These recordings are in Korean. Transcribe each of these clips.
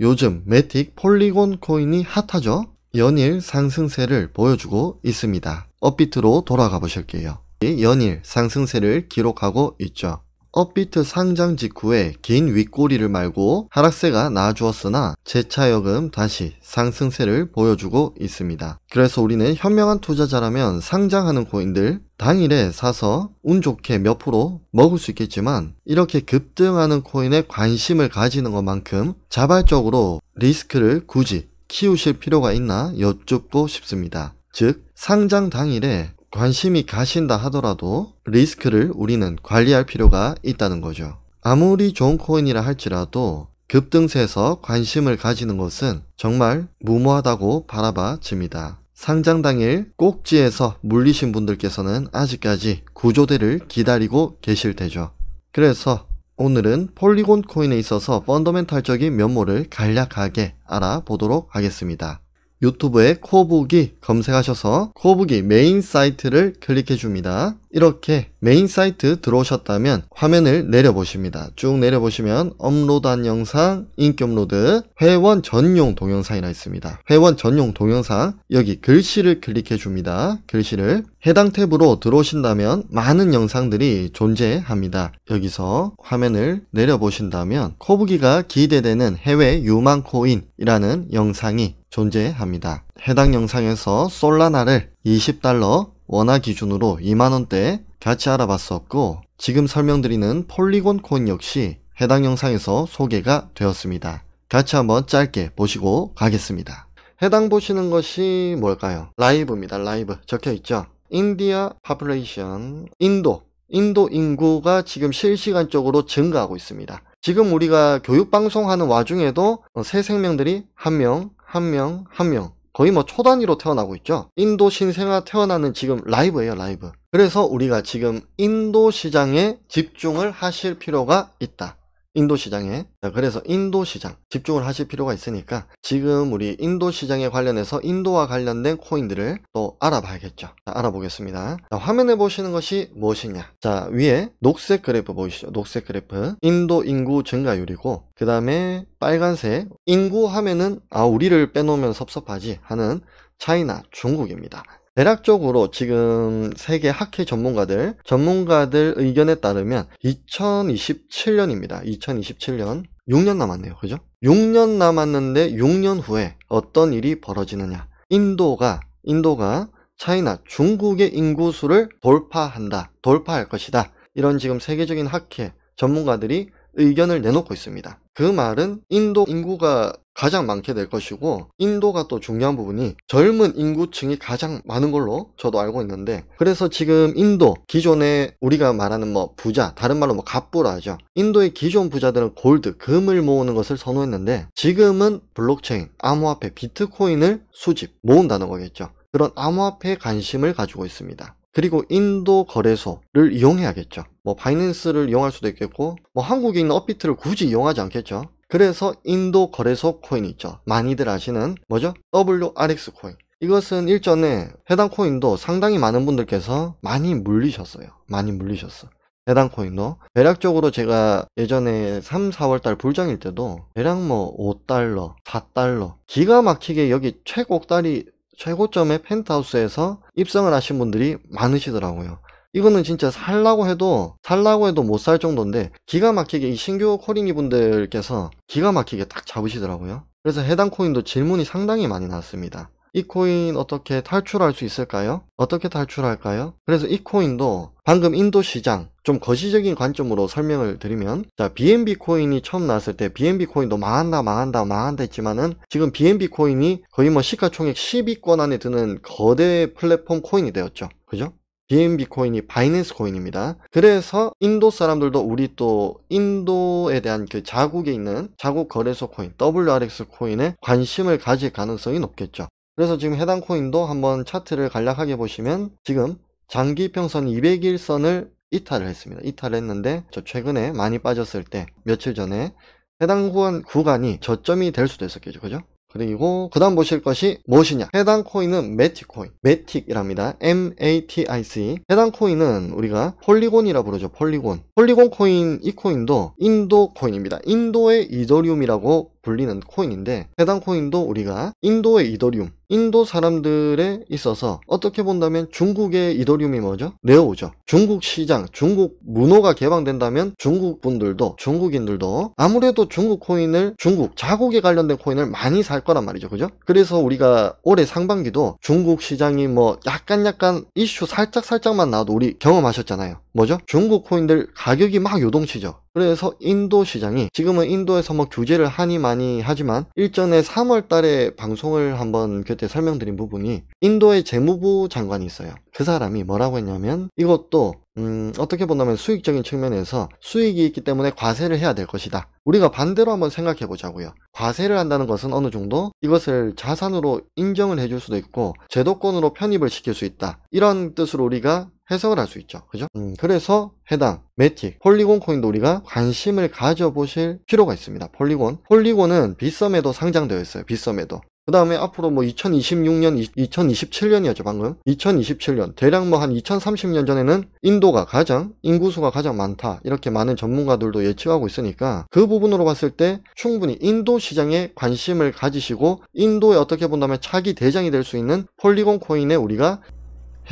요즘 매틱 폴리곤 코인이 핫하죠? 연일 상승세를 보여주고 있습니다. 업비트로 돌아가 보실게요. 연일 상승세를 기록하고 있죠. 업비트 상장 직후에 긴 윗꼬리를 말고 하락세가 나아주었으나 재차여금 다시 상승세를 보여주고 있습니다. 그래서 우리는 현명한 투자자라면 상장하는 코인들 당일에 사서 운 좋게 몇 프로 먹을 수 있겠지만 이렇게 급등하는 코인에 관심을 가지는 것만큼 자발적으로 리스크를 굳이 키우실 필요가 있나 여쭙고 싶습니다. 즉 상장 당일에 관심이 가신다 하더라도 리스크를 우리는 관리할 필요가 있다는 거죠. 아무리 좋은 코인이라 할지라도 급등세에서 관심을 가지는 것은 정말 무모하다고 바라봐집니다. 상장 당일 꼭지에서 물리신 분들께서는 아직까지 구조대를 기다리고 계실 테죠. 그래서 오늘은 폴리곤 코인에 있어서 펀더멘탈적인 면모를 간략하게 알아보도록 하겠습니다. 유튜브에 코북이 검색하셔서 코북이 메인 사이트를 클릭해 줍니다. 이렇게 메인 사이트 들어오셨다면 화면을 내려보십니다. 쭉 내려보시면 업로드한 영상, 인기 업로드, 회원 전용 동영상이라 있습니다. 회원 전용 동영상 여기 글씨를 클릭해 줍니다. 글씨를 해당 탭으로 들어오신다면 많은 영상들이 존재합니다. 여기서 화면을 내려보신다면 코부기가 기대되는 해외 유망코인이라는 영상이 존재합니다. 해당 영상에서 솔라나를 20달러 원화 기준으로 2만원대에 같이 알아봤었고 지금 설명드리는 폴리곤 코인 역시 해당 영상에서 소개가 되었습니다. 같이 한번 짧게 보시고 가겠습니다. 해당 보시는 것이 뭘까요? 라이브입니다. 라이브 적혀있죠? 인디아 파플레이션 인도 인도 인구가 지금 실시간적으로 증가하고 있습니다. 지금 우리가 교육 방송하는 와중에도 어, 새 생명들이 한 명, 한 명, 한명 거의 뭐 초단위로 태어나고 있죠. 인도 신생아 태어나는 지금 라이브예요, 라이브. 그래서 우리가 지금 인도 시장에 집중을 하실 필요가 있다. 인도 시장에 그래서 인도 시장 집중을 하실 필요가 있으니까 지금 우리 인도 시장에 관련해서 인도와 관련된 코인들을 또 알아봐야겠죠 자, 알아보겠습니다 자, 화면에 보시는 것이 무엇이냐 자 위에 녹색 그래프 보이시죠 녹색 그래프 인도 인구 증가율이고 그 다음에 빨간색 인구 하면은 아 우리를 빼놓으면 섭섭하지 하는 차이나 중국입니다 대략적으로 지금 세계 학회 전문가들, 전문가들 의견에 따르면 2027년입니다. 2027년. 6년 남았네요. 그죠? 6년 남았는데 6년 후에 어떤 일이 벌어지느냐. 인도가, 인도가 차이나 중국의 인구수를 돌파한다. 돌파할 것이다. 이런 지금 세계적인 학회 전문가들이 의견을 내놓고 있습니다. 그 말은 인도 인구가 가장 많게 될 것이고 인도가 또 중요한 부분이 젊은 인구층이 가장 많은 걸로 저도 알고 있는데 그래서 지금 인도 기존에 우리가 말하는 뭐 부자 다른 말로 뭐 갑부라 하죠 인도의 기존 부자들은 골드 금을 모으는 것을 선호했는데 지금은 블록체인 암호화폐 비트코인을 수집 모은다는 거겠죠 그런 암호화폐에 관심을 가지고 있습니다 그리고 인도 거래소를 이용해야겠죠 뭐 바이낸스를 이용할 수도 있겠고 뭐 한국에 있는 업비트를 굳이 이용하지 않겠죠 그래서 인도 거래소 코인 있죠. 많이들 아시는 뭐죠? WRX 코인. 이것은 일전에 해당 코인도 상당히 많은 분들께서 많이 물리셨어요. 많이 물리셨어. 해당 코인도 대략적으로 제가 예전에 3, 4월 달 불장일 때도 대략 뭐 5달러, 4달러 기가 막히게 여기 최고달이 최고점의 펜트하우스에서 입성을 하신 분들이 많으시더라고요. 이거는 진짜 살라고 해도 살라고 해도 못 살 정도인데 기가 막히게 이 신규 코린이 분들께서 기가 막히게 딱 잡으시더라고요. 그래서 해당 코인도 질문이 상당히 많이 나왔습니다. 이 코인 어떻게 탈출할 수 있을까요? 어떻게 탈출할까요? 그래서 이 코인도 방금 인도 시장 좀 거시적인 관점으로 설명을 드리면 자 BNB 코인이 처음 나왔을 때 BNB 코인도 망한다 망한다 망한다 했지만은 지금 BNB 코인이 거의 뭐 시가총액 10위권 안에 드는 거대 플랫폼 코인이 되었죠. 그죠? BNB 코인이 바이낸스 코인입니다. 그래서 인도 사람들도 우리 또 인도에 대한 그 자국에 있는 자국 거래소 코인 WRX 코인에 관심을 가질 가능성이 높겠죠. 그래서 지금 해당 코인도 한번 차트를 간략하게 보시면 지금 장기 평선 200일선을 이탈을 했습니다. 이탈했는데 을저 최근에 많이 빠졌을 때 며칠 전에 해당 구간, 구간이 저점이 될 수도 있었겠죠. 그죠? 그리고 그 다음 보실 것이 무엇이냐 해당 코인은 매틱 코인 매틱이랍니다 MATIC 해당 코인은 우리가 폴리곤이라 부르죠 폴리곤 폴리곤 코인 이 코인도 인도 코인입니다 인도의 이더리움이라고 불리는 코인인데 해당 코인도 우리가 인도의 이더리움 인도 사람들에 있어서 어떻게 본다면 중국의 이더리움이 뭐죠? 네오죠. 중국 시장, 중국 문호가 개방된다면 중국 분들도 중국인들도 아무래도 중국 코인을 중국 자국에 관련된 코인을 많이 살 거란 말이죠. 그죠? 그래서 우리가 올해 상반기도 중국 시장이 뭐 약간 약간 이슈 살짝 살짝만 나도 우리 경험하셨잖아요. 뭐죠? 중국 코인들 가격이 막 요동치죠. 그래서 인도 시장이 지금은 인도에서 뭐 규제를 하니 많이 하지만 일전에 3월 달에 방송을 한번 그때 설명드린 부분이 인도의 재무부 장관이 있어요. 그 사람이 뭐라고 했냐면 이것도 음, 어떻게 본다면 수익적인 측면에서 수익이 있기 때문에 과세를 해야 될 것이다. 우리가 반대로 한번 생각해 보자고요. 과세를 한다는 것은 어느 정도 이것을 자산으로 인정을 해 줄 수도 있고 제도권으로 편입을 시킬 수 있다. 이런 뜻으로 우리가 해석을 할 수 있죠. 그죠? 음, 그래서 해당 매틱, 폴리곤 코인도 우리가 관심을 가져보실 필요가 있습니다. 폴리곤. 폴리곤은 비썸에도 상장되어 있어요. 비썸에도. 그 다음에 앞으로 뭐 2026년, 2027년이었죠, 방금. 2027년. 대략 뭐 한 2030년 전에는 인도가 가장, 인구수가 가장 많다. 이렇게 많은 전문가들도 예측하고 있으니까 그 부분으로 봤을 때 충분히 인도 시장에 관심을 가지시고 인도에 어떻게 본다면 차기 대장이 될 수 있는 폴리곤 코인에 우리가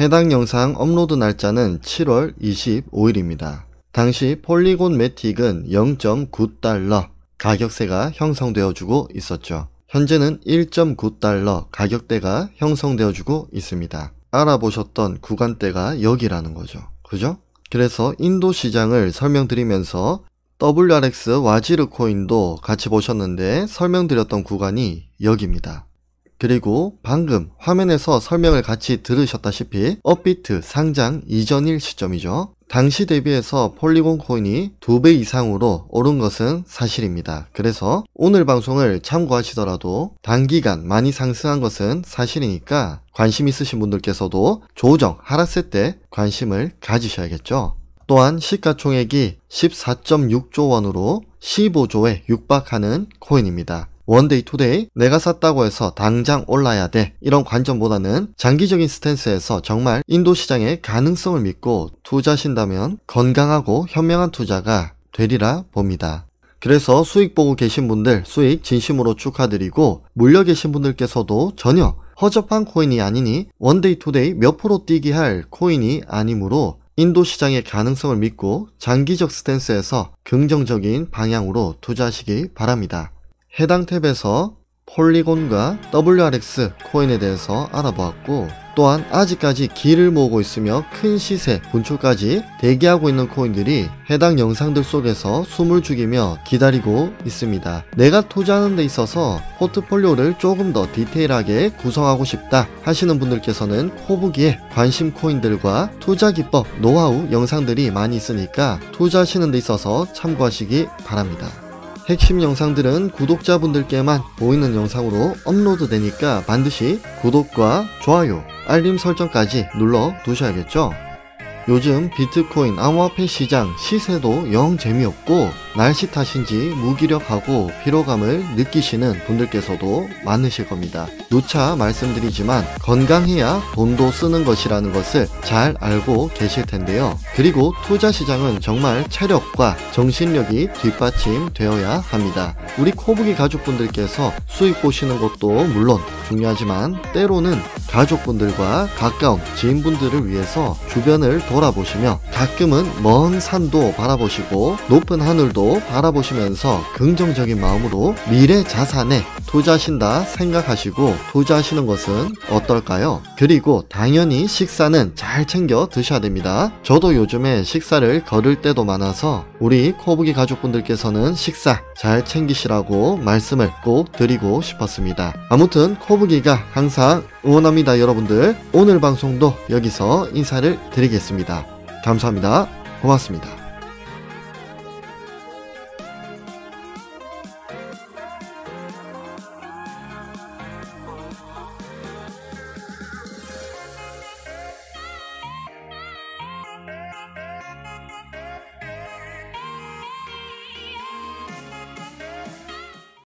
해당 영상 업로드 날짜는 7월 25일입니다. 당시 폴리곤 매틱은 0.9달러 가격세가 형성되어주고 있었죠. 현재는 1.9달러 가격대가 형성되어주고 있습니다. 알아보셨던 구간대가 여기라는 거죠. 그죠? 그래서 인도 시장을 설명드리면서 WRX 와지르 코인도 같이 보셨는데 설명드렸던 구간이 여기입니다. 그리고 방금 화면에서 설명을 같이 들으셨다시피 업비트 상장 이전일 시점이죠. 당시 대비해서 폴리곤 코인이 2배 이상으로 오른 것은 사실입니다. 그래서 오늘 방송을 참고하시더라도 단기간 많이 상승한 것은 사실이니까 관심 있으신 분들께서도 조정 하락세 때 관심을 가지셔야겠죠. 또한 시가총액이 14.6조 원으로 15조에 육박하는 코인입니다. 원데이 투데이 내가 샀다고 해서 당장 올라야 돼 이런 관점보다는 장기적인 스탠스에서 정말 인도 시장의 가능성을 믿고 투자하신다면 건강하고 현명한 투자가 되리라 봅니다. 그래서 수익 보고 계신 분들 수익 진심으로 축하드리고 물려 계신 분들께서도 전혀 허접한 코인이 아니니 원데이 투데이 몇 프로 뛰기 할 코인이 아니므로 인도 시장의 가능성을 믿고 장기적 스탠스에서 긍정적인 방향으로 투자하시기 바랍니다. 해당 탭에서 폴리곤과 WRX 코인에 대해서 알아보았고 또한 아직까지 길을 모으고 있으며 큰 시세, 분출까지 대기하고 있는 코인들이 해당 영상들 속에서 숨을 죽이며 기다리고 있습니다. 내가 투자하는 데 있어서 포트폴리오를 조금 더 디테일하게 구성하고 싶다 하시는 분들께서는 코부기에 관심 코인들과 투자 기법, 노하우 영상들이 많이 있으니까 투자하시는 데 있어서 참고하시기 바랍니다. 핵심 영상들은 구독자분들께만 보이는 영상으로 업로드 되니까 반드시 구독과 좋아요, 알림 설정까지 눌러 두셔야겠죠? 요즘 비트코인 암호화폐 시장 시세도 영 재미없고 날씨 탓인지 무기력하고 피로감을 느끼시는 분들께서도 많으실 겁니다. 누차 말씀드리지만 건강해야 돈도 쓰는 것이라는 것을 잘 알고 계실 텐데요. 그리고 투자 시장은 정말 체력과 정신력이 뒷받침되어야 합니다. 우리 코북이 가족분들께서 수익 보시는 것도 물론 중요하지만 때로는 가족분들과 가까운 지인분들을 위해서 주변을 돌아보시며 가끔은 먼 산도 바라보시고 높은 하늘도 바라보시면서 긍정적인 마음으로 미래 자산에 도자하신다 생각하시고 도자하시는 것은 어떨까요? 그리고 당연히 식사는 잘 챙겨 드셔야 됩니다. 저도 요즘에 식사를 거를 때도 많아서 우리 코부기 가족분들께서는 식사 잘 챙기시라고 말씀을 꼭 드리고 싶었습니다. 아무튼 코부기가 항상 응원합니다 여러분들. 오늘 방송도 여기서 인사를 드리겠습니다. 감사합니다. 고맙습니다.